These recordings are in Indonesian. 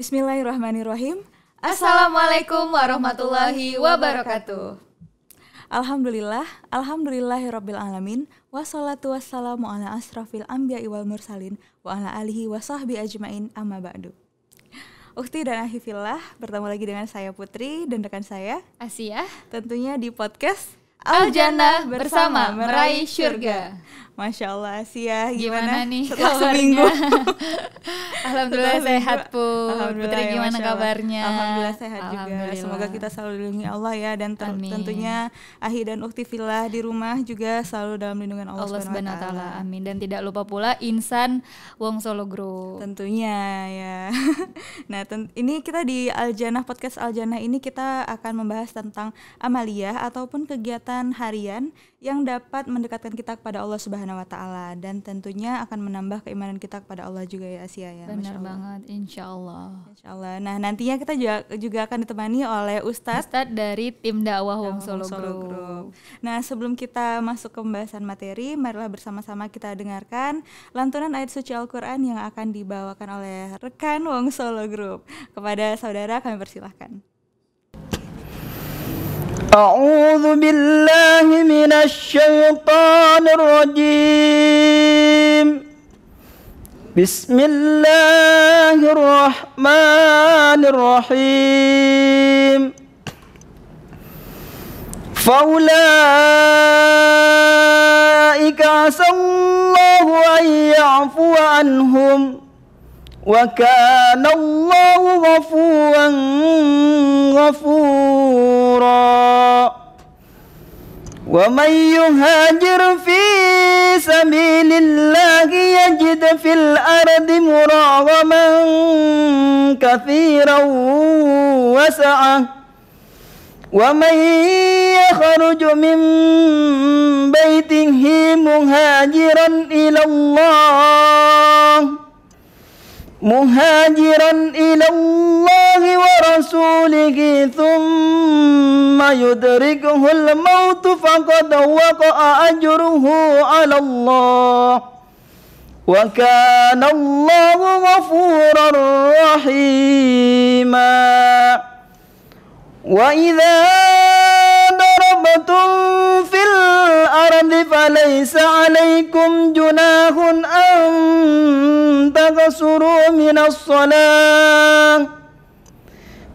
Bismillahirrahmanirrahim. Assalamualaikum warahmatullahi wabarakatuh. Alhamdulillah, alhamdulillahirabbil alamin, wassalatu wassalamu ala asrafil anbiya'i wal mursalin wa ala alihi washabbi ajmain amma ba'du. Ukti dan Ahifillah, bertemu lagi dengan saya Putri dan rekan saya Asia. Tentunya di podcast Aljana bersama meraih syurga. Masya Allah ya gimana, gimana nih setelah kabarnya? seminggu Alhamdulillah setelah sehat pun Alhamdulillah, Putri ya, gimana Allah. kabarnya Alhamdulillah sehat Alhamdulillah. juga semoga kita selalu dilindungi Allah ya dan ter- tentunya Ahi dan Ukti Filah di rumah juga selalu dalam lindungan Allah, Allah Subhanahu amin dan tidak lupa pula Insan Wong Solo Group tentunya ya nah ten- ini kita di Aljana podcast Aljana ini kita akan membahas tentang amalia ataupun kegiatan harian yang dapat mendekatkan kita kepada Allah Subhanahu wa taala dan tentunya akan menambah keimanan kita kepada Allah juga ya Asia ya. Benar banget, insya Allah. Insya Allah. Nah nantinya kita juga, juga akan ditemani oleh Ustadz Ustaz dari tim dakwah Wong Solo, Solo Group. Group. Nah sebelum kita masuk ke pembahasan materi, marilah bersama-sama kita dengarkan lantunan ayat suci Al-Quran yang akan dibawakan oleh rekan Wong Solo Group. Kepada saudara kami persilahkan. أعوذ بالله من الشيطان الرجيم بسم الله الرحمن الرحيم فأولئك عسى الله أن يعفو عنهم وكان الله غفورا غفورا ومن يهاجر في سبيل الله يجد في الأرض مراغما كثيرا وسعة ومن يخرج من بيته مهاجرا إلى الله مهاجرا إلى الله ورسوله ثم يدركه الموت فقد وقع أجره على الله وكان الله غفورا رحيما وإذا دابة في الأرض فليس عليكم جناح أن تقصروا من الصلاة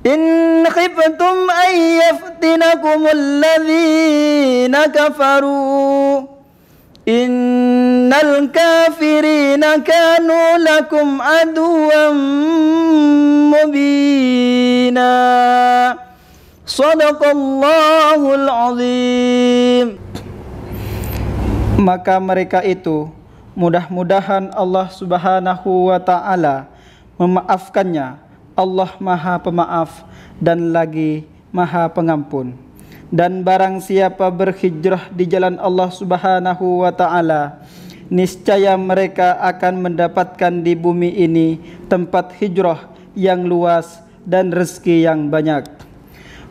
إن خفتم أن يفتنكم الذين كفروا إن الكافرين كانوا لكم عدوا مبيناً Sadaqallahul azim. Maka mereka itu mudah-mudahan Allah Subhanahu wa taala memaafkannya. Allah Maha Pemaaf dan lagi Maha Pengampun. Dan barang siapa berhijrah di jalan Allah Subhanahu wa taala, niscaya mereka akan mendapatkan di bumi ini tempat hijrah yang luas dan rezeki yang banyak.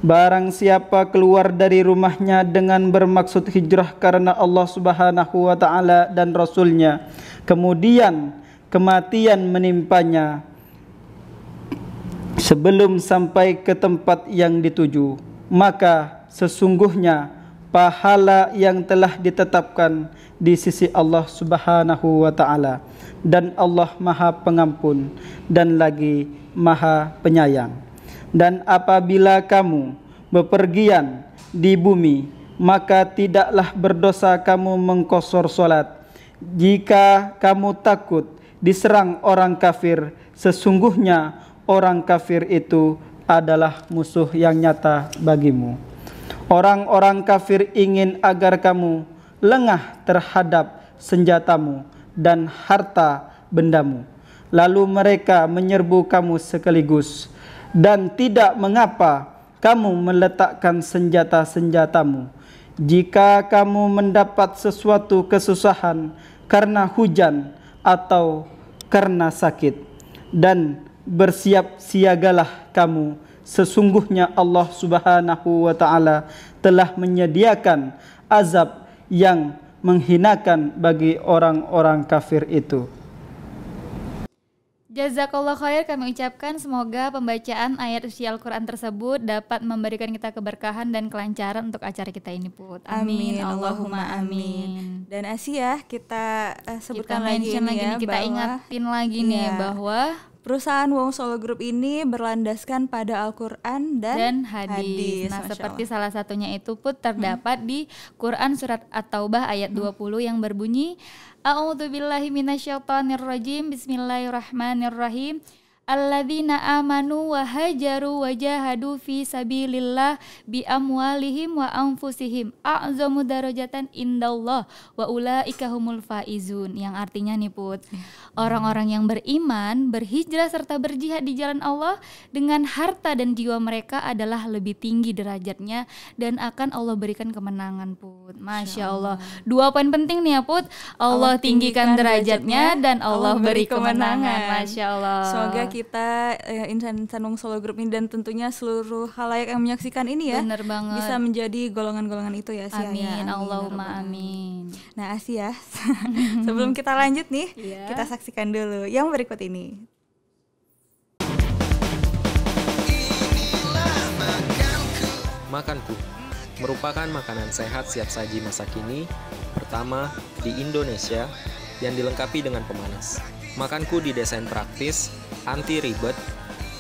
Barang siapa keluar dari rumahnya dengan bermaksud hijrah karena Allah Subhanahu wa taala dan rasulnya, kemudian kematian menimpanya sebelum sampai ke tempat yang dituju, maka sesungguhnya pahala yang telah ditetapkan di sisi Allah Subhanahu wa taala dan Allah Maha Pengampun dan lagi Maha Penyayang. Dan apabila kamu bepergian di bumi, maka tidaklah berdosa kamu mengkosor solat. Jika kamu takut diserang orang kafir, sesungguhnya orang kafir itu adalah musuh yang nyata bagimu. Orang-orang kafir ingin agar kamu lengah terhadap senjatamu dan harta bendamu. Lalu mereka menyerbu kamu sekaligus dan tidak mengapa kamu meletakkan senjata-senjatamu. Jika kamu mendapat sesuatu kesusahan karena hujan atau karena sakit dan bersiap siagalah kamu sesungguhnya Allah Subhanahu wa taala telah menyediakan azab yang menghinakan bagi orang-orang kafir itu. Jazakallah khair kami ucapkan semoga pembacaan ayat usia Al-Quran tersebut dapat memberikan kita keberkahan dan kelancaran untuk acara kita ini Put. Amin. amin. Allahumma amin. Dan Asia kita uh, sebutkan kita lagi, ini lagi ya, nih, kita bahwa, ingatin lagi nih nih iya. bahwa Perusahaan Wong Solo Group ini berlandaskan pada Al-Quran dan, dan hadis. hadis. Nah, Masya seperti Allah. salah satunya itu pun terdapat hmm. di Quran Surat At-Taubah ayat hmm. 20 yang berbunyi A'udzu billahi minasyaitonir Bismillahirrahmanirrahim alladzina amanu wa hajaru wa jahadu fi sabilillah bi amwalihim wa anfusihim a'zamu darajatan indallah wa ulaika humul faizun yang artinya nih Put orang-orang yang beriman berhijrah serta berjihad di jalan Allah dengan harta dan jiwa mereka adalah lebih tinggi derajatnya dan akan Allah berikan kemenangan Put Masya Allah dua poin penting nih ya Put Allah, Allah tinggikan derajatnya dan Allah, Allah beri kemenangan. kemenangan Masya Allah semoga kita uh, Insan Sanung Solo Grup ini dan tentunya seluruh halayak yang menyaksikan ini ya. Bener banget. Bisa menjadi golongan-golongan itu ya Asia. Ya. Amin. amin Allahumma amin. Nah Asia, sebelum kita lanjut nih, yeah. kita saksikan dulu yang berikut ini. Makanku merupakan makanan sehat siap saji masa kini pertama di Indonesia yang dilengkapi dengan pemanas. Makanku didesain praktis, anti ribet,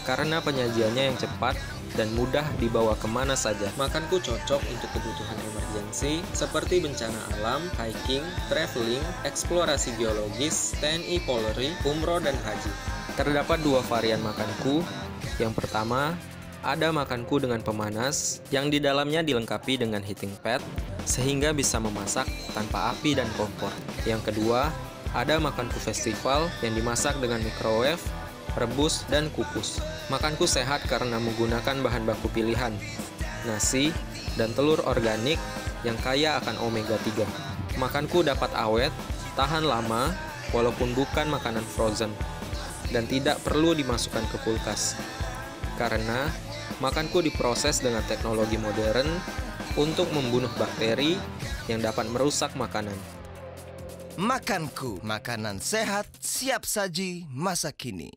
karena penyajiannya yang cepat dan mudah dibawa kemana saja. Makanku cocok untuk kebutuhan emergensi seperti bencana alam, hiking, traveling, eksplorasi geologis, TNI Polri, Umroh, dan Haji. Terdapat dua varian makanku. Yang pertama, ada makanku dengan pemanas yang di dalamnya dilengkapi dengan heating pad sehingga bisa memasak tanpa api dan kompor. Yang kedua, ada makanku festival yang dimasak dengan microwave, rebus, dan kukus. Makanku sehat karena menggunakan bahan baku pilihan, nasi, dan telur organik yang kaya akan omega 3. Makanku dapat awet, tahan lama, walaupun bukan makanan frozen, dan tidak perlu dimasukkan ke kulkas. Karena makanku diproses dengan teknologi modern untuk membunuh bakteri yang dapat merusak makanan. Makanku, makanan sehat, siap saji, masa kini.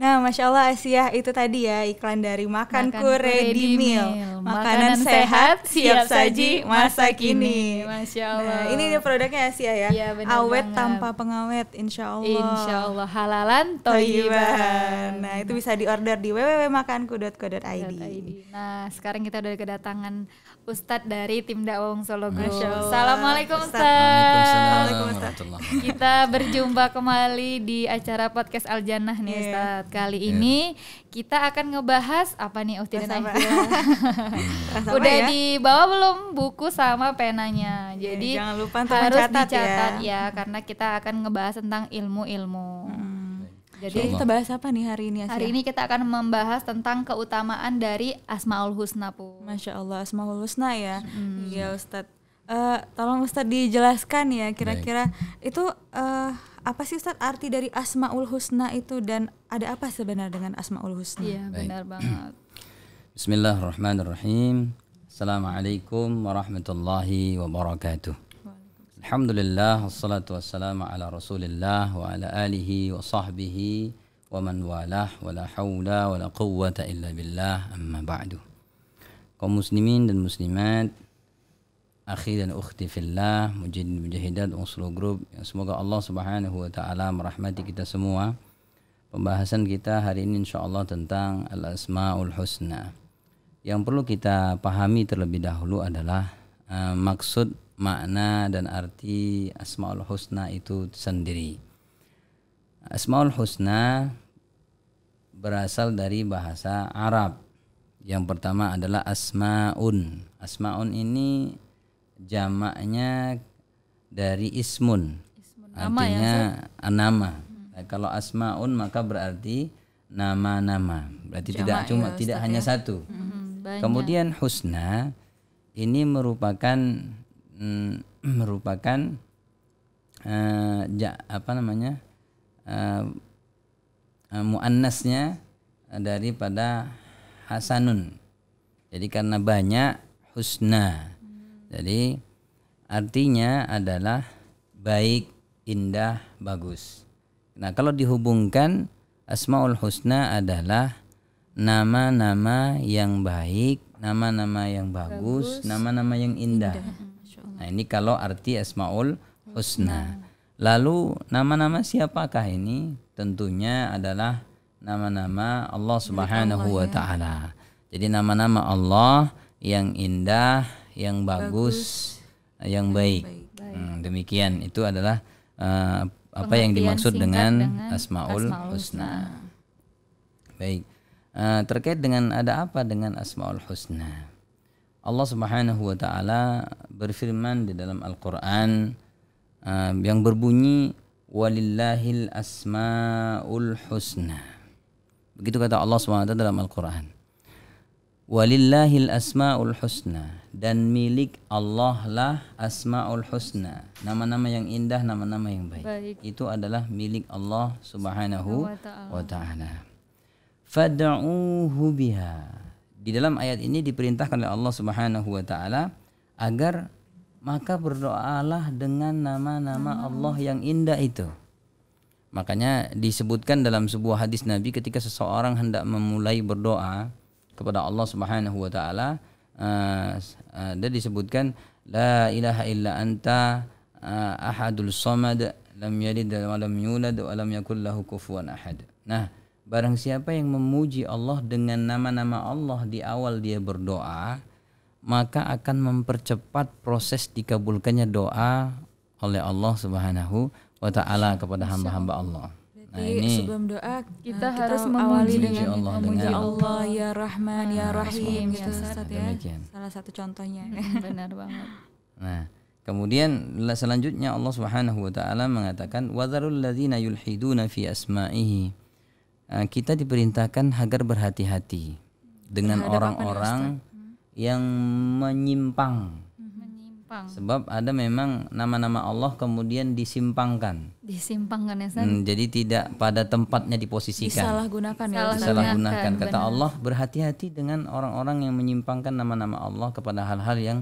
Nah, Masya Allah Asia itu tadi ya iklan dari Makanku, Makan Ready Meal. Makanan, makanan sehat, siap saji, masa kini. Masya nah, Allah. Nah, ini dia produknya Asia ya. ya bener Awet banget. tanpa pengawet, Insya Allah. Insya Allah, halalan toyiban. Nah, itu bisa diorder di www.makanku.co.id. Nah, sekarang kita udah kedatangan Ustad dari tim dakwah Solo Group. Assalamualaikum Assalamualaikum Waalaikumsalam. Kita berjumpa kembali di acara podcast Al Jannah nih yeah. Ustadz. Kali yeah. ini kita akan ngebahas apa nih Ustadz Aisyah. Udah ya? dibawa belum buku sama penanya? Iya, Jadi yeah, jangan lupa harus ya. dicatat ya. ya karena kita akan ngebahas tentang ilmu-ilmu. Hmm. Jadi kita bahas apa nih hari ini Asya? Hari ini kita akan membahas tentang keutamaan dari Asmaul Husna Bu. Masya Allah Asmaul Husna ya. Hmm. Iya Ustadz. Uh, tolong Ustadz dijelaskan ya kira-kira itu uh, apa sih Ustad arti dari Asmaul Husna itu dan ada apa sebenarnya dengan Asmaul Husna? Iya benar banget. Bismillahirrahmanirrahim. Assalamualaikum warahmatullahi wabarakatuh. Alhamdulillah, wassalatu wassalamu ala rasulillah wa ala alihi wa sahbihi wa man walah wa la hawla wa la quwwata illa billah amma ba'du kaum muslimin dan muslimat akhi dan ukhti fillah mujahid mujahidat unsur group ya, semoga Allah subhanahu wa ta'ala merahmati kita semua pembahasan kita hari ini insyaallah tentang al-asma'ul husna yang perlu kita pahami terlebih dahulu adalah uh, maksud makna dan arti Asmaul Husna itu sendiri. Asmaul Husna berasal dari bahasa Arab. Yang pertama adalah asmaun. Asmaun ini jamaknya dari ismun. ismun. Artinya nama. Ya, Hmm. Kalau asmaun maka berarti nama-nama. Berarti Jamak tidak cuma ya, tidak hanya ya? satu. Hmm, Kemudian husna ini merupakan mm, merupakan uh, ja, apa namanya uh, muannasnya daripada hasanun. Jadi karena banyak husna. Jadi artinya adalah baik, indah, bagus. Nah, kalau dihubungkan Asmaul Husna adalah nama-nama yang baik, nama-nama yang bagus, nama-nama yang indah. indah. Nah, ini kalau arti Asmaul Husna. Lalu nama-nama siapakah ini? Tentunya adalah nama-nama Allah Subhanahu wa ya. taala. Jadi nama-nama Allah yang indah, yang bagus, bagus yang baik. baik. baik. Hmm, demikian itu adalah uh, apa yang dimaksud dengan, dengan Asmaul, Asmaul Husna. Baik. Uh, terkait dengan ada apa dengan Asmaul Husna? Allah Subhanahu wa taala berfirman di dalam Al-Qur'an uh, yang berbunyi walillahil asmaul husna. Begitu kata Allah SWT dalam Al-Qur'an. Walillahil asmaul husna dan milik Allah lah asmaul husna. Nama-nama yang indah, nama-nama yang baik. baik. Itu adalah milik Allah Subhanahu wa taala. Fad'uuhu biha di dalam ayat ini diperintahkan oleh Allah Subhanahu wa taala agar maka berdoalah dengan nama-nama Allah yang indah itu. Makanya disebutkan dalam sebuah hadis Nabi ketika seseorang hendak memulai berdoa kepada Allah Subhanahu wa taala uh, dia disebutkan la ilaha illa anta uh, ahadul samad lam yalid wa lam yulad wa lam yakul lahu kufuwan ahad. Nah, Barang siapa yang memuji Allah dengan nama-nama Allah di awal dia berdoa, maka akan mempercepat proses dikabulkannya doa oleh Allah Subhanahu wa taala kepada hamba-hamba Allah. Nah, ini sebelum doa kita, eh, kita harus awali dengan Allah, memuji dengan Allah ya Rahman ya nah, Rahim gitu ya. Salah satu contohnya. Benar banget. Nah, Kemudian selanjutnya Allah Subhanahu wa taala mengatakan wadzarul ladzina yulhiduna fi asma'ihi Eh, kita diperintahkan agar berhati-hati dengan orang-orang hmm. yang menyimpang. menyimpang. Sebab ada memang nama-nama Allah kemudian disimpangkan. Disimpangkan ya Hmm, jadi tidak pada tempatnya diposisikan. Disalahgunakan ya. ya? Disalahgunakan. Kata Allah berhati-hati dengan orang-orang yang menyimpangkan nama-nama Allah kepada hal-hal yang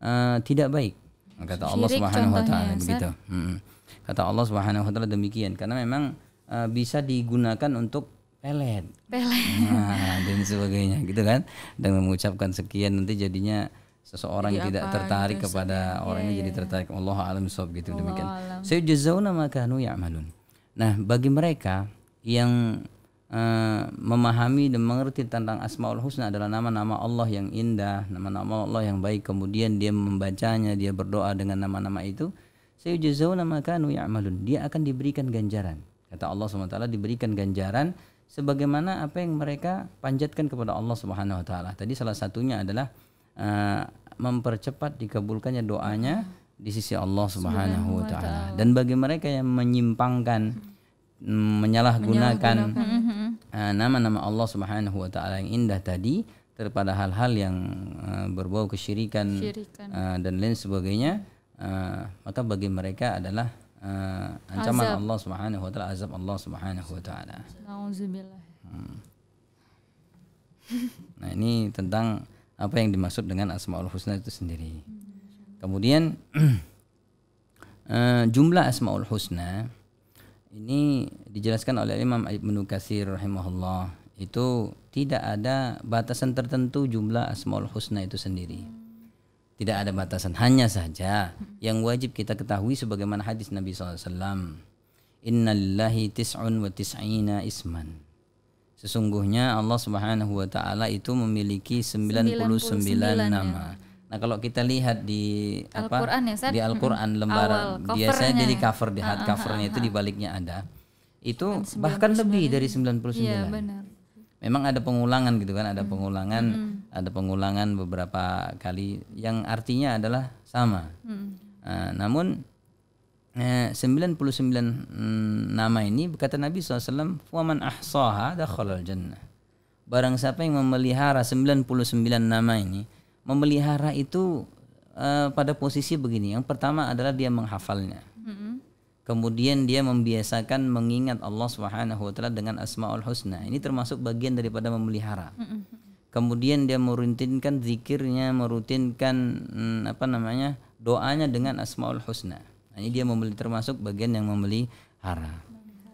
uh, tidak baik. Kata Allah Syirik Subhanahu wa taala begitu. Hmm. Kata Allah Subhanahu wa taala demikian karena memang Eh, bisa digunakan untuk pelet, pelet. Nah, dan sebagainya gitu kan dan mengucapkan sekian nanti jadinya seseorang jadi yang tidak tertarik gitu, kepada ya, orangnya jadi iya. tertarik Allah alam sob gitu Allah demikian saya jazauna ya ya'malun nah bagi mereka yang uh, memahami dan mengerti tentang asmaul husna adalah nama-nama Allah yang indah nama-nama Allah yang baik kemudian dia membacanya dia berdoa dengan nama-nama itu saya jazauna ya ya'malun dia akan diberikan ganjaran Kata Allah SWT diberikan ganjaran sebagaimana apa yang mereka panjatkan kepada Allah Subhanahu wa taala. Tadi salah satunya adalah uh, mempercepat dikabulkannya doanya di sisi Allah Subhanahu wa taala. Dan bagi mereka yang menyimpangkan mm, menyalahgunakan nama mm-hmm. eh, nama-nama Allah Subhanahu wa taala yang indah tadi terhadap hal-hal yang uh, berbau kesyirikan, kesyirikan. Uh, dan lain sebagainya, uh, maka bagi mereka adalah uh, ancaman azab. Allah Subhanahu wa taala, azab Allah Subhanahu wa taala. Hmm. Nah, ini tentang apa yang dimaksud dengan Asmaul Husna itu sendiri. Kemudian uh, jumlah Asmaul Husna ini dijelaskan oleh Imam Ibnu Katsir rahimahullah itu tidak ada batasan tertentu jumlah Asmaul Husna itu sendiri. Tidak ada batasan. Hanya saja yang wajib kita ketahui sebagaimana hadis Nabi SAW. Innalillahi tis'un wa tis'ina isman. Sesungguhnya Allah Subhanahu wa taala itu memiliki 99, 99 nama. Ya. Nah, kalau kita lihat di Al apa Quran ya, Seth? di Al-Qur'an lembaran Awal, biasanya jadi cover di hard ah, ah, covernya ah, itu di baliknya ada. Itu bahkan lebih dari 99. Iya, benar memang ada pengulangan gitu kan ada hmm. pengulangan hmm. ada pengulangan beberapa kali yang artinya adalah sama hmm. nah, namun eh, 99 hmm, nama ini kata Nabi SAW waman ahsaha dakhalal jannah barang siapa yang memelihara 99 nama ini memelihara itu eh, pada posisi begini yang pertama adalah dia menghafalnya kemudian dia membiasakan mengingat Allah Subhanahu wa dengan Asmaul Husna. Ini termasuk bagian daripada memelihara. Mm-hmm. Kemudian dia merutinkan zikirnya, merutinkan hmm, apa namanya? doanya dengan Asmaul Husna. Nah, ini dia membeli termasuk bagian yang memelihara.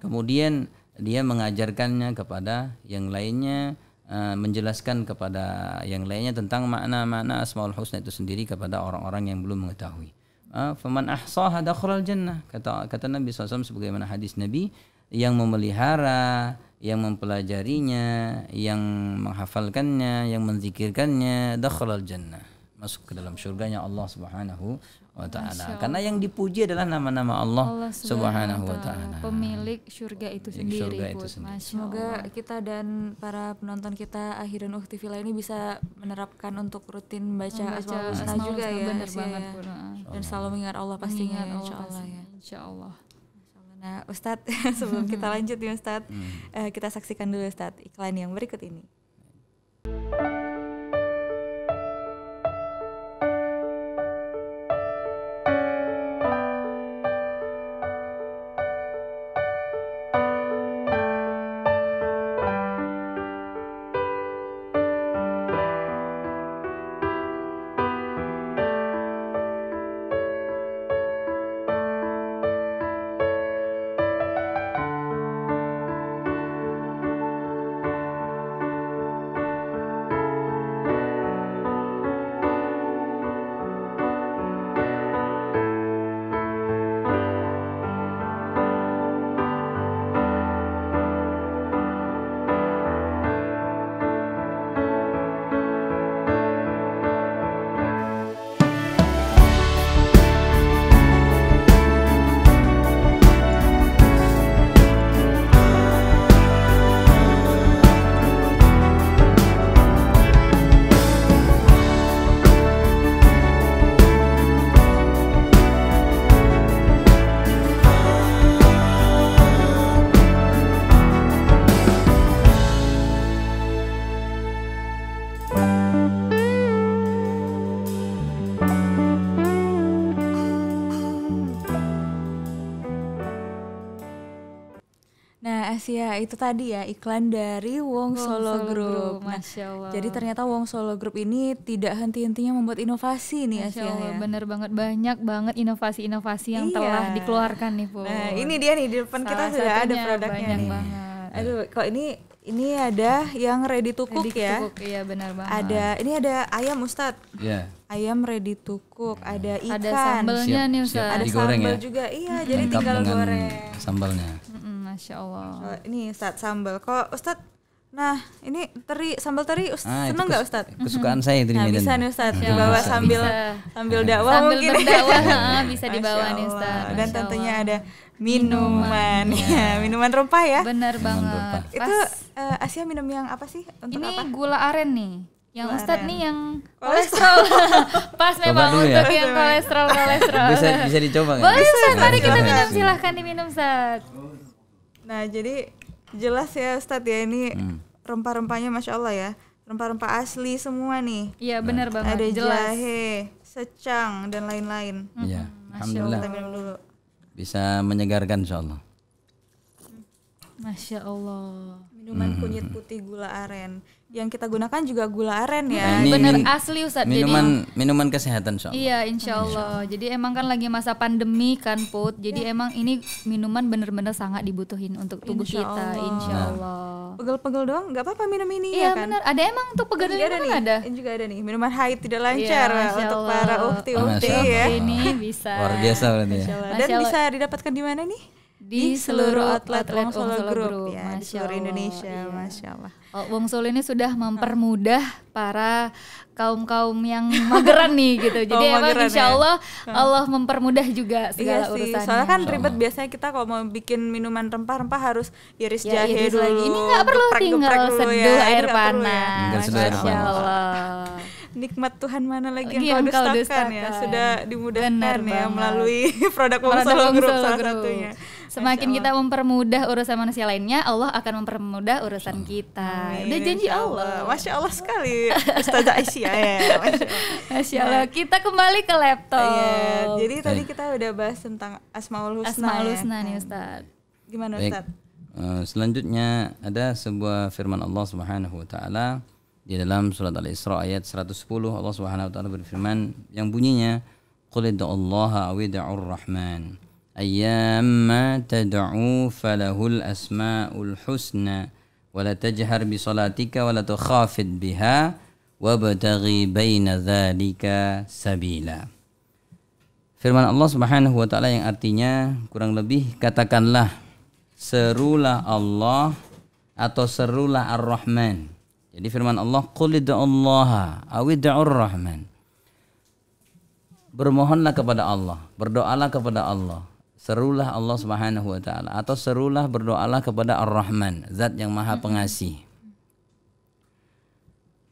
Kemudian dia mengajarkannya kepada yang lainnya eh, menjelaskan kepada yang lainnya tentang makna-makna Asmaul Husna itu sendiri kepada orang-orang yang belum mengetahui. Ah, faman ahsaha dakhalal jannah kata kata Nabi SAW sebagaimana hadis Nabi yang memelihara yang mempelajarinya yang menghafalkannya yang menzikirkannya dakhalal jannah masuk ke dalam surganya Allah Subhanahu wa taala. Karena yang dipuji adalah nama-nama Allah, Allah Subhanahu wa taala. Pemilik surga itu sendiri. Surga itu sendiri. Semoga kita dan para penonton kita akhirin dan villa ini bisa menerapkan untuk rutin baca asmaul husna juga ya. Benar banget ah. Dan selalu mengingat Allah pastinya ingat Allah insyaallah ya. Insyaallah. Nah, Ustadz, sebelum kita lanjut nih Ustadz, hmm. Eh, kita saksikan dulu Ustadz iklan yang berikut ini. Mas ya, itu tadi ya iklan dari Wong, Wong Solo, Solo Group. Group. Nah, Masya Allah. Jadi ternyata Wong Solo Group ini tidak henti-hentinya membuat inovasi nih Masya Asia Allah, ya. Bener banget banyak banget inovasi-inovasi yang iya. telah dikeluarkan nih Bu. Nah, ini dia nih di depan Salah kita sudah ada produknya banyak nih. banget. Aduh, kok ini ini ada yang ready to cook ready ya. To cook, iya benar banget. Ada ini ada ayam Ustad. Iya. Yeah. Ayam ready to cook, ada ikan. Ada sambalnya nih Ustad Ada sambal ya? juga. Iya, mm -hmm. jadi tinggal goreng sambalnya. Mm -hmm. Masya Allah. Allah. ini Ustadz sambal. Kok Ustad? Nah, ini teri sambal teri Ust ah, seneng nggak Ustaz? Kesukaan saya itu. Nah, bisa nih Ustaz dibawa sambil bisa. sambil dakwah sambil mungkin. berdakwah ah, bisa dibawa nih Ustad. Dan tentunya ada minuman, minuman ya. minuman rempah ya. Benar banget. Itu eh, Asia minum yang apa sih ini gula aren nih. Yang Laren. nih yang kolesterol, pas memang ya. untuk ya? yang kolesterol kolesterol bisa bisa dicoba nggak? Boleh Ustadz, mari kita minum silahkan diminum Ustadz. Nah, jadi jelas ya Ustadz ya ini hmm. rempah-rempahnya Masya Allah ya. Rempah-rempah asli semua nih. Iya benar nah. banget. Ada jelas. jahe, secang, dan lain-lain. Hmm, iya, -lain. Alhamdulillah. Kita minum dulu. Bisa menyegarkan Insya Allah. Masya Allah. Minuman hmm. kunyit putih gula aren yang kita gunakan juga gula aren ya. Nah, ini, Bener ini, asli Ustaz. Minuman jadi, minuman kesehatan soalnya. Iya, insya iya. Allah. Jadi emang kan lagi masa pandemi kan Put. Jadi ya. emang ini minuman bener-bener sangat dibutuhin untuk tubuh insya kita, Allah. insya nah. Allah. Pegel-pegel doang nggak apa-apa minum ini iya, ya kan. Bener. Ada emang untuk pegel ini ada nih. ada. Ini juga ada nih. Minuman haid tidak iya, lancar ya, untuk para ukti-ukti ya. Ini bisa. Luar biasa berarti ya. Dan bisa didapatkan di mana nih? di seluruh outlet Wong Solo, Group, Group ya, di seluruh Allah, Indonesia, iya. Masya Allah. Oh, Wong Solo ini sudah ah. mempermudah para kaum-kaum yang mageran nih gitu. Jadi oh, emang insya ya. Allah ya. Allah mempermudah juga segala iya sih, Soalnya kan ribet biasanya kita kalau mau bikin minuman rempah-rempah harus iris ya, jahe iris Lagi. Ini nggak perlu tinggal geprek ya. seduh ya. air panas. Ya. Masya Allah. nikmat Tuhan mana lagi yang, iya, yang kau dustakan, ya sudah dimudahkan Benar ya banget. melalui produk Wong Solo Group salah satunya. Semakin kita mempermudah urusan manusia lainnya, Allah akan mempermudah urusan kita. Amin. Udah janji Masya Allah. Allah. Masya Allah sekali, Ustazah Aisyah. Ya. Masya Allah. Masya Allah. Kita kembali ke laptop. ya, Jadi tadi kita udah bahas tentang Asmaul Husna. Asmaul ya. Husna ya. nih nah. Ustaz. Gimana Baik. Ustaz? Uh, selanjutnya ada sebuah firman Allah Subhanahu wa taala di dalam surat Al-Isra ayat 110 Allah Subhanahu wa taala berfirman yang bunyinya qul Allah ar rahman أيما تدعو فله الأسماء الحسنى ولا تجهر بصلاتك ولا تخافت بها وابتغي بين ذلك سبيلا Firman Allah Subhanahu wa taala yang artinya kurang lebih katakanlah serulah Allah atau serulah Ar-Rahman. Jadi firman Allah qul Allah awid'ur Rahman. Bermohonlah kepada Allah, berdoalah kepada Allah serulah Allah Subhanahu wa taala atau serulah berdoalah kepada Ar-Rahman, Zat yang Maha Pengasih.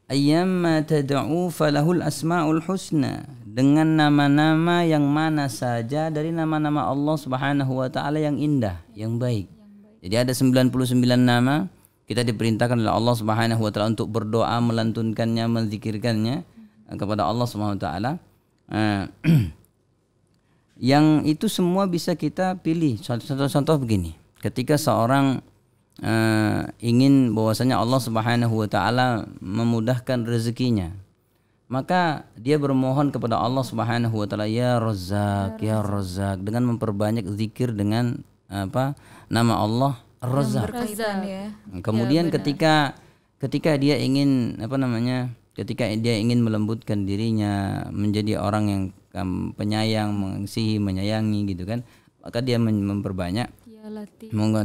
Ayyamma tad'u falahul asmaul husna dengan nama-nama yang mana saja dari nama-nama Allah Subhanahu wa taala yang indah, yang baik. Jadi ada 99 nama kita diperintahkan oleh Allah Subhanahu wa taala untuk berdoa melantunkannya, menzikirkannya eh, kepada Allah Subhanahu wa taala. Eh, yang itu semua bisa kita pilih. Contoh-contoh begini, ketika seorang uh, ingin bahwasanya Allah Subhanahu wa taala memudahkan rezekinya, maka dia bermohon kepada Allah Subhanahu wa taala, ya rezak ya, ya Razzaq dengan memperbanyak zikir dengan apa? nama Allah Razzaq. Ya. Kemudian ya, ketika ketika dia ingin apa namanya? ketika dia ingin melembutkan dirinya menjadi orang yang penyayang mengasihi menyayangi gitu kan maka dia memperbanyak ya,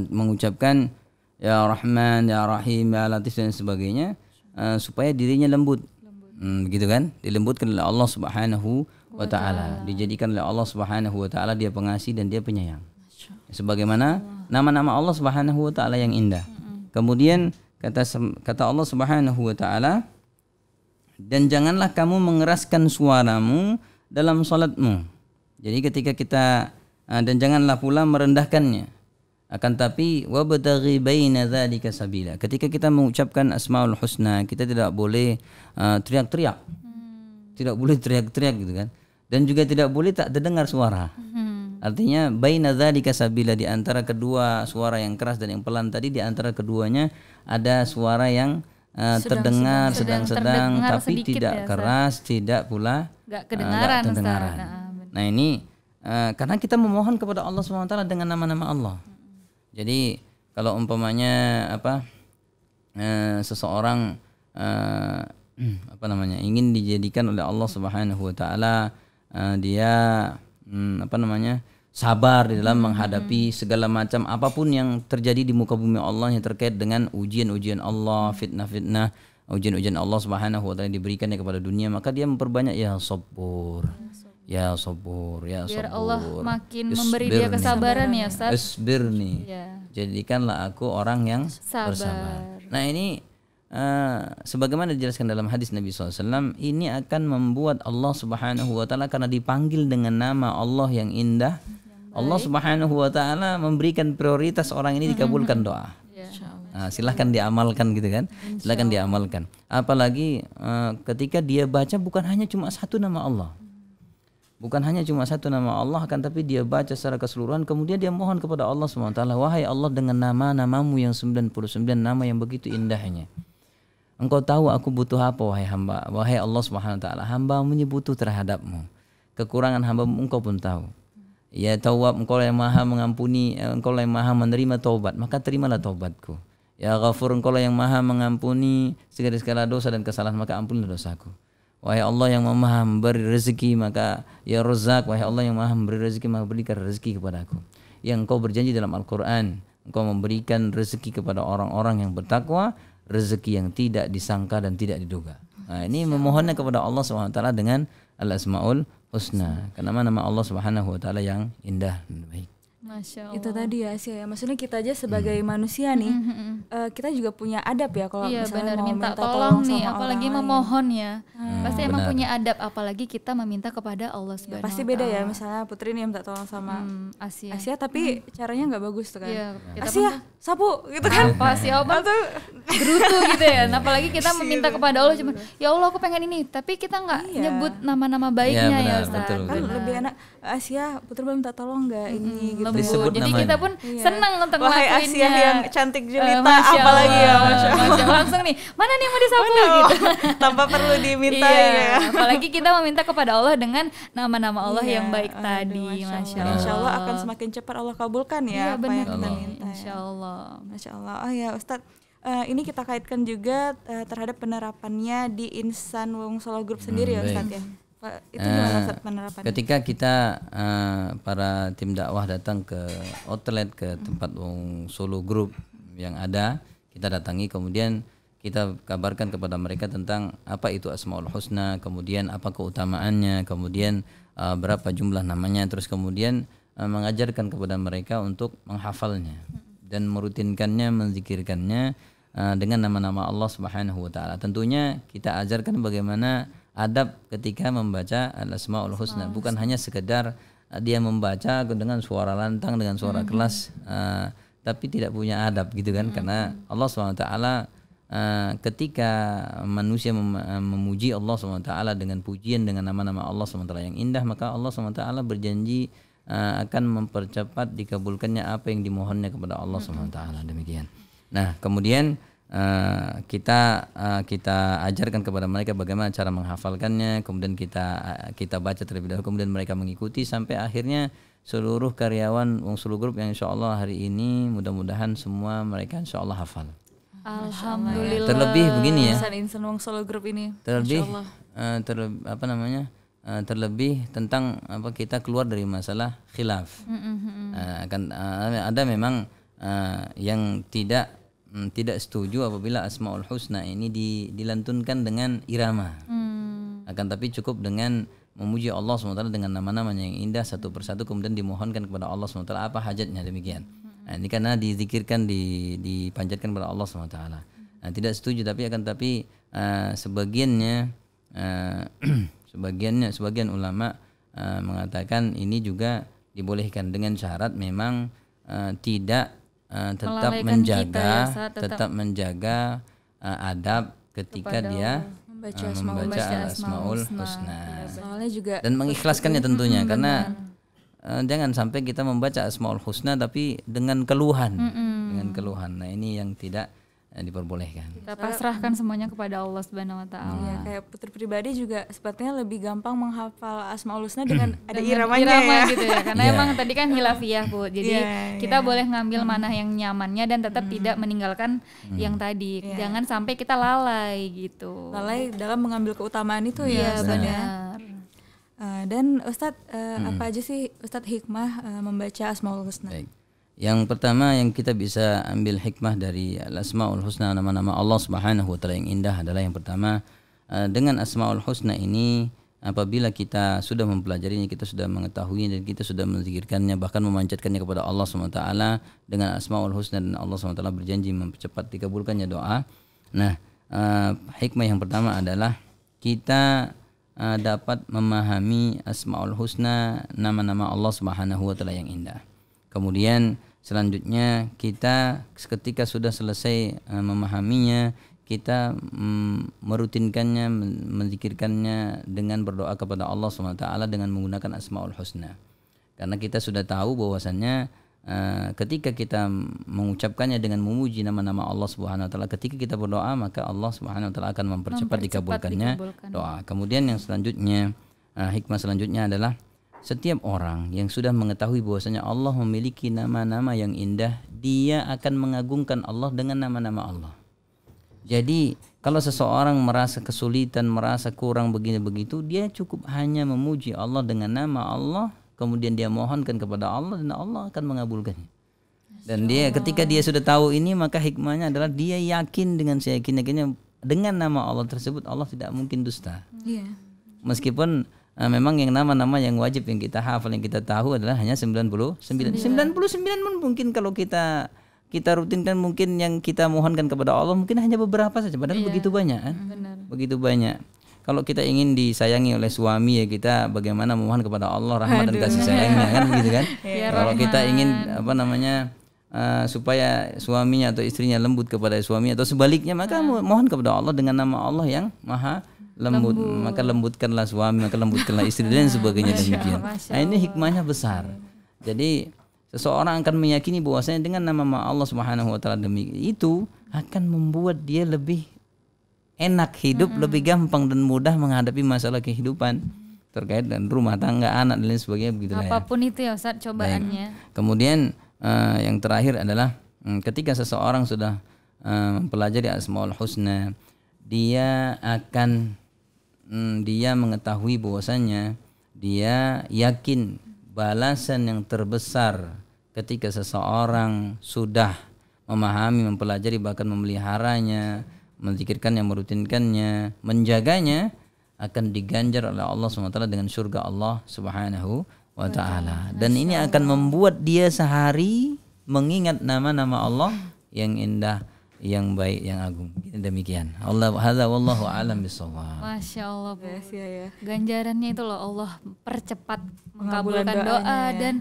mengucapkan ya Rahman ya Rahim ya Latif dan sebagainya uh, supaya dirinya lembut, lembut. Hmm, gitu kan dilembutkan oleh Allah Subhanahu wa taala dijadikan oleh Allah Subhanahu wa taala dia pengasih dan dia penyayang sebagaimana nama-nama Allah Subhanahu wa taala yang indah kemudian kata kata Allah Subhanahu wa taala dan janganlah kamu mengeraskan suaramu dalam salatmu. Jadi ketika kita ah, dan janganlah pula merendahkannya. Akan tapi wabtaghi baina dzalika sabila. Ketika kita mengucapkan asmaul husna, kita tidak boleh ah, teriak-teriak. Tidak boleh teriak-teriak gitu kan. Dan juga tidak boleh tak terdengar suara. Artinya baina dzalika sabila di antara kedua suara yang keras dan yang pelan tadi di antara keduanya ada suara yang Eh, terdengar sedang-sedang tapi tidak ya, keras, tidak pula nggak kedengaran. Uh, Nah, ini uh, karena kita memohon kepada Allah SWT dengan nama-nama Allah. Jadi kalau umpamanya apa uh, seseorang uh, apa namanya ingin dijadikan oleh Allah Subhanahu Wa Taala uh, dia um, apa namanya sabar di dalam hmm, menghadapi hmm. segala macam apapun yang terjadi di muka bumi Allah yang terkait dengan ujian-ujian Allah, fitnah-fitnah, ujian-ujian Allah Subhanahu wa taala diberikan kepada dunia, maka dia memperbanyak ya sabur. Ya sabur, ya sabur. Ya Biar Allah makin Isbirni. memberi dia kesabaran ya, Ustaz. Isbirni. Ya. Jadikanlah aku orang yang sabar. bersabar. Nah, ini Uh, sebagaimana dijelaskan dalam hadis Nabi SAW ini akan membuat Allah Subhanahu wa taala karena dipanggil dengan nama Allah yang indah -hmm. Allah Subhanahu wa taala memberikan prioritas orang ini dikabulkan doa. Nah, silahkan diamalkan gitu kan silahkan diamalkan apalagi uh, ketika dia baca bukan hanya cuma satu nama Allah bukan hanya cuma satu nama Allah kan tapi dia baca secara keseluruhan kemudian dia mohon kepada Allah SWT wahai Allah dengan nama-namamu yang 99 nama yang begitu indahnya engkau tahu aku butuh apa wahai hamba wahai Allah SWT hamba menyebut terhadapmu kekurangan hamba engkau pun tahu Ya tawab engkau yang maha mengampuni, eh, engkau yang maha menerima taubat, maka terimalah taubatku. Ya ghafur engkau yang maha mengampuni segala-segala dosa dan kesalahan, maka ampunilah dosaku. Wahai Allah yang maha memberi rezeki, maka ya rozak, wahai Allah yang maha memberi rezeki, maka berikan rezeki kepadaku. Yang engkau berjanji dalam Al-Quran, engkau memberikan rezeki kepada orang-orang yang bertakwa, rezeki yang tidak disangka dan tidak diduga. Nah, ini memohonnya kepada Allah SWT dengan Al-Asma'ul husna karena nama Allah Subhanahu wa taala yang indah dan baik. Masya Allah. Itu tadi ya sih ya. Maksudnya kita aja sebagai hmm. manusia nih, hmm, Uh, kita juga punya adab ya kalau iya, misalnya benar. mau minta, tolong, tolong nih, apalagi memohon ya. Hmm. Pasti bener. Nah, emang punya adab apalagi kita meminta kepada Allah iya, Subhanahu ya, Pasti beda ya misalnya Putri nih minta tolong sama hmm, Asia. Asia tapi hmm. caranya nggak bagus tuh kan. Ya, iya, Asia, sapu gitu kan. Apa sih apa? tuh gerutu gitu ya. Nah, apalagi kita meminta kepada Allah cuma ya Allah aku pengen ini, tapi kita nggak iya. nyebut nama-nama baiknya iya, ya, Ustaz. kan lebih enak Asia, Putri belum minta tolong nggak hmm, ini gitu disebut Jadi namanya. kita pun iya. senang untuk Wahai Asia yang cantik eh, jelita, uh, apalagi ya Masya Allah. Langsung nih, mana nih yang mau disapu mana gitu. Tanpa perlu diminta iya. Gitu ya. Apalagi kita meminta kepada Allah dengan nama-nama Allah iya. yang baik Aduh, tadi. Masya Allah. Masya Allah. Insya Allah akan semakin cepat Allah kabulkan ya iya, apa benar. yang kita minta. Ya. masya Allah. Masya Allah. Oh ya Ustadz uh, ini kita kaitkan juga uh, terhadap penerapannya di Insan Wong Solo Group sendiri hmm, ya Ustadz ya. Eh, eh, penerapan ketika kita uh, para tim dakwah datang ke outlet ke tempat Wong Solo Group yang ada kita datangi kemudian kita kabarkan kepada mereka tentang apa itu Asmaul Husna, kemudian apa keutamaannya, kemudian uh, berapa jumlah namanya, terus kemudian uh, mengajarkan kepada mereka untuk menghafalnya dan merutinkannya, menzikirkannya uh, dengan nama-nama Allah Subhanahu wa taala. Tentunya kita ajarkan bagaimana adab ketika membaca al-asmaul husna, bukan hanya sekedar uh, dia membaca dengan suara lantang dengan suara hmm. kelas uh, tapi tidak punya adab gitu kan hmm. karena Allah swt uh, ketika manusia mem uh, memuji Allah swt dengan pujian dengan nama-nama Allah swt yang indah maka Allah swt berjanji uh, akan mempercepat dikabulkannya apa yang dimohonnya kepada Allah hmm. swt demikian nah kemudian Eh, kita uh, kita ajarkan kepada mereka bagaimana cara menghafalkannya kemudian kita uh, kita baca terlebih dahulu kemudian mereka mengikuti sampai akhirnya seluruh karyawan Solo Group yang insya Allah hari ini mudah-mudahan semua mereka insya Allah hafal. Alhamdulillah. Nah, terlebih begini ya. Insan Solo Group ini. Terlebih uh, ter apa namanya? terlebih tentang apa kita keluar dari masalah khilaf. Mm -hmm. uh, akan uh, ada memang uh, yang tidak hmm, tidak setuju apabila Asmaul Husna ini di, dilantunkan dengan irama. Hmm. Akan tapi cukup dengan memuji Allah SWT dengan nama nama yang indah satu persatu kemudian dimohonkan kepada Allah SWT apa hajatnya demikian. Hmm. Nah, ini karena dizikirkan di dipanjatkan kepada Allah SWT. Nah, tidak setuju tapi akan tapi uh, sebagiannya uh, sebagiannya sebagian ulama uh, mengatakan ini juga dibolehkan dengan syarat memang uh, tidak uh, tetap menjaga ya, tetap, tetap menjaga uh, adab ketika dia eh, membaca, uh, membaca asmaul husna. dan juga dan mengikhlaskannya tentunya hmm, karena uh, jangan sampai kita membaca asmaul husna tapi dengan keluhan, hmm. dengan keluhan. Nah, ini yang tidak Eh, diperbolehkan. Kita pasrahkan semuanya kepada Allah Subhanahu wa taala. Ya, kayak putri pribadi juga sepertinya lebih gampang menghafal Asmaul Husna dengan ada irama ya. gitu ya. Karena yeah. emang tadi kan hilafiah Bu. Jadi yeah, kita iya. boleh ngambil hmm. mana yang nyamannya dan tetap hmm. tidak meninggalkan hmm. yang tadi. Yeah. Jangan sampai kita lalai gitu. Lalai dalam mengambil keutamaan itu yeah, iya, ya, benar. Uh, dan Ustadz uh, hmm. apa aja sih Ustadz hikmah uh, membaca Asmaul Husna? Baik. Yang pertama yang kita bisa ambil hikmah dari Asmaul Husna nama-nama Allah Subhanahu wa taala yang indah adalah yang pertama eh, dengan Asmaul Husna ini apabila kita sudah mempelajarinya, kita sudah mengetahuinya dan kita sudah menzikirkannya bahkan memanjatkannya kepada Allah SWT dengan Asmaul Husna dan Allah SWT berjanji mempercepat dikabulkannya doa. Nah, eh, hikmah yang pertama adalah kita eh, dapat memahami Asmaul Husna nama-nama Allah Subhanahu wa taala yang indah. Kemudian selanjutnya kita ketika sudah selesai eh, memahaminya, kita mm, merutinkannya, menzikirkannya dengan berdoa kepada Allah SWT dengan menggunakan Asmaul Husna. Karena kita sudah tahu bahwasannya eh, ketika kita mengucapkannya dengan memuji nama-nama Allah Subhanahu wa taala ketika kita berdoa maka Allah Subhanahu wa taala akan mempercepat, mempercepat dikabulkannya dikabulkan. doa. Kemudian yang selanjutnya eh, hikmah selanjutnya adalah setiap orang yang sudah mengetahui bahwasanya Allah memiliki nama-nama yang indah, dia akan mengagungkan Allah dengan nama-nama Allah. Jadi, kalau seseorang merasa kesulitan, merasa kurang begini begitu, dia cukup hanya memuji Allah dengan nama Allah, kemudian dia mohonkan kepada Allah dan Allah akan mengabulkannya. Dan dia ketika dia sudah tahu ini maka hikmahnya adalah dia yakin dengan seyakin-yakinnya dengan nama Allah tersebut Allah tidak mungkin dusta. Yeah. Meskipun Nah, memang yang nama-nama yang wajib yang kita hafal yang kita tahu adalah hanya 99. 99 pun mungkin kalau kita kita rutinkan mungkin yang kita mohonkan kepada Allah mungkin hanya beberapa saja padahal iya, begitu banyak kan? Benar. Begitu banyak. Kalau kita ingin disayangi oleh suami ya kita bagaimana mohon kepada Allah rahmat Aduh. dan kasih sayangnya kan begitu kan? Ya, kalau rahman. kita ingin apa namanya Uh, supaya suaminya atau istrinya lembut kepada suami atau sebaliknya maka ah. mohon kepada Allah dengan nama Allah yang maha lembut, lembut. maka lembutkanlah suami maka lembutkanlah istri dan sebagainya Masya demikian nah ini hikmahnya besar jadi seseorang akan meyakini bahwasanya dengan nama Allah Subhanahu wa taala demi itu akan membuat dia lebih enak hidup -hmm. lebih gampang dan mudah menghadapi masalah kehidupan terkait dan rumah tangga anak dan lain sebagainya begitu ya. apapun ya. itu ya Ustaz cobaannya Baik. kemudian uh, yang terakhir adalah hmm, ketika seseorang sudah uh, mempelajari asmaul husna dia akan hmm, dia mengetahui bahwasanya dia yakin balasan yang terbesar ketika seseorang sudah memahami, mempelajari bahkan memeliharanya, yang merutinkannya, menjaganya akan diganjar oleh Allah SWT dengan surga Allah Subhanahu wa taala. Dan ini akan membuat dia sehari mengingat nama-nama Allah yang indah yang baik yang agung demikian Allah hadza wallahu alam bisawab Masya Allah Bu ya, ya, ganjarannya itu loh Allah percepat mengabulkan doa dan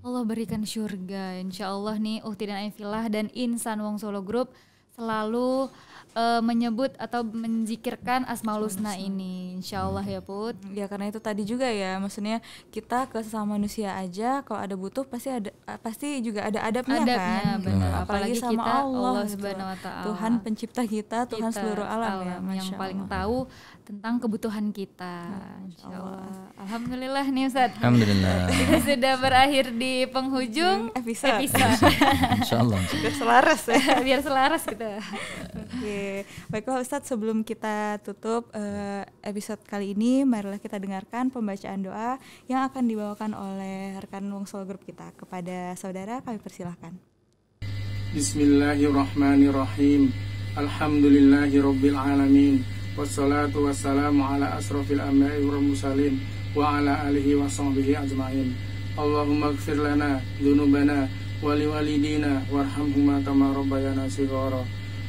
Allah berikan syurga Insya Allah nih Uhti dan dan Insan Wong Solo Group selalu uh, menyebut atau menzikirkan Asmaul Husna ini insya Allah ya Put hmm, ya karena itu tadi juga ya maksudnya kita ke sesama manusia aja kalau ada butuh pasti ada eh, pasti juga ada adabnya, adabnya kan benar. apalagi, sama kita, Allah, Allah gitu. wa Tuhan pencipta kita Tuhan kita, seluruh alam, ya, alam ya Masya yang Allah. paling tahu tentang kebutuhan kita insya hmm, Allah. Alhamdulillah nih Ustaz Alhamdulillah kita sudah berakhir di penghujung episode, episode. insya Allah biar selaras ya biar selaras kita gitu. okay. Baiklah Ustadz, sebelum kita tutup uh, episode kali ini, marilah kita dengarkan pembacaan doa yang akan dibawakan oleh rekan Wongso Group kita. Kepada saudara kami persilahkan. Bismillahirrahmanirrahim. alhamdulillahirobbilalamin Wassalatu wassalamu ala asrofil anbiya'i wal mursalin wa ala alihi wa sahbihi ajmain. Allahumma ighfir lana dunubana wa liwalidina warhamhuma kama rabbayana shighara.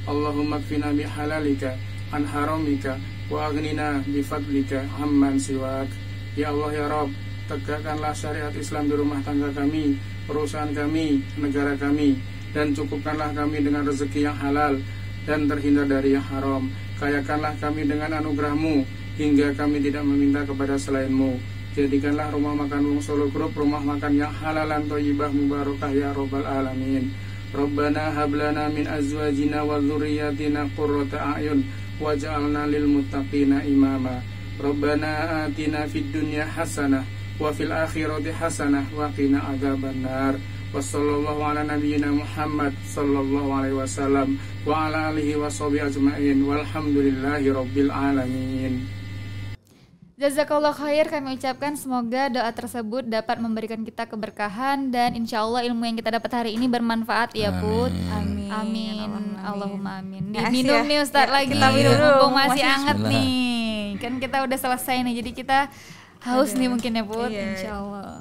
Allahumma kfina halalika, an haramika wa bi bifadlika amman siwak Ya Allah ya Rob tegakkanlah syariat Islam di rumah tangga kami perusahaan kami, negara kami dan cukupkanlah kami dengan rezeki yang halal dan terhindar dari yang haram kayakanlah kami dengan anugerahmu hingga kami tidak meminta kepada selainmu jadikanlah rumah makan Wong Solo Group rumah makan yang halal dan toyibah mubarokah ya robbal alamin Rabbana hablana min azwajina wa dzurriyyatina qurrata a'yun waj'alna lil muttaqina imama. Rabbana atina fid dunya hasanah wa fil akhirati hasanah wa qina adzabannar. Wassallallahu ala nabiyyina Muhammad sallallahu alaihi wasallam wa ala alihi wa ajma'in. Walhamdulillahi rabbil alamin. Jazakallah khair kami ucapkan semoga doa tersebut dapat memberikan kita keberkahan dan insya Allah ilmu yang kita dapat hari ini bermanfaat ya Put. Amin. Amin. amin. Allahumma amin. Diminum ya. nih Ustaz ya, lagi. Kita minum masih, masih anget nih. Kan kita udah selesai nih jadi kita haus Aduh. nih mungkin ya Put. Iya. Insya Allah.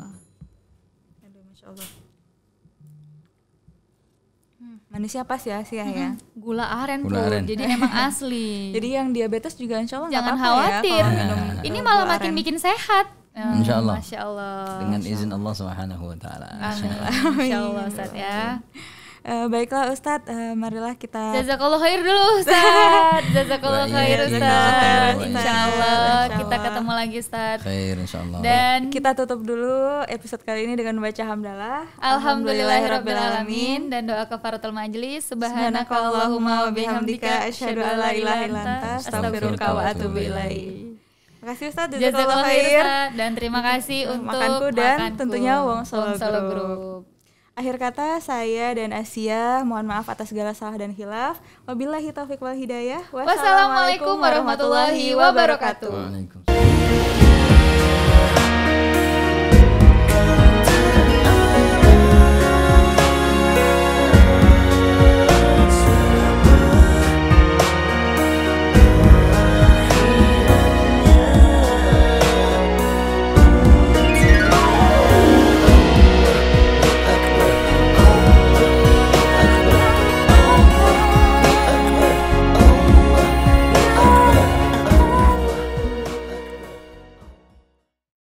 manusia pas ya sih ya gula aren gula aren. jadi emang asli jadi yang diabetes juga insya Allah jangan apa -apa ya khawatir ya, minum nah, ini malah makin aren. bikin sehat insya Allah. Masya Allah. Dengan izin Allah Subhanahu wa taala. Insya Allah, Ustaz ya. Uh, baiklah Ustadz, uh, marilah kita Jazakallah khair dulu Ustadz Jazakallah khair Ustadz Insyaallah kita ketemu lagi Ustadz Khair insyaallah Dan kita tutup dulu episode kali ini dengan baca hamdalah Alhamdulillahirrabbilalamin Dan doa kafaratul majlis Subhanakallahumma wabihamdika Asyadu ala ilahi ilanta Astagfirullah wa atubu ilaih Makasih Ustaz Jazakallah khair Dan terima kasih untuk Makanku dan tentunya Wong Solo Group Akhir kata, saya dan Asia mohon maaf atas segala salah dan hilaf. Wabillahi taufik wal hidayah. Wassalamualaikum warahmatullahi wabarakatuh. Waalaikumsalam.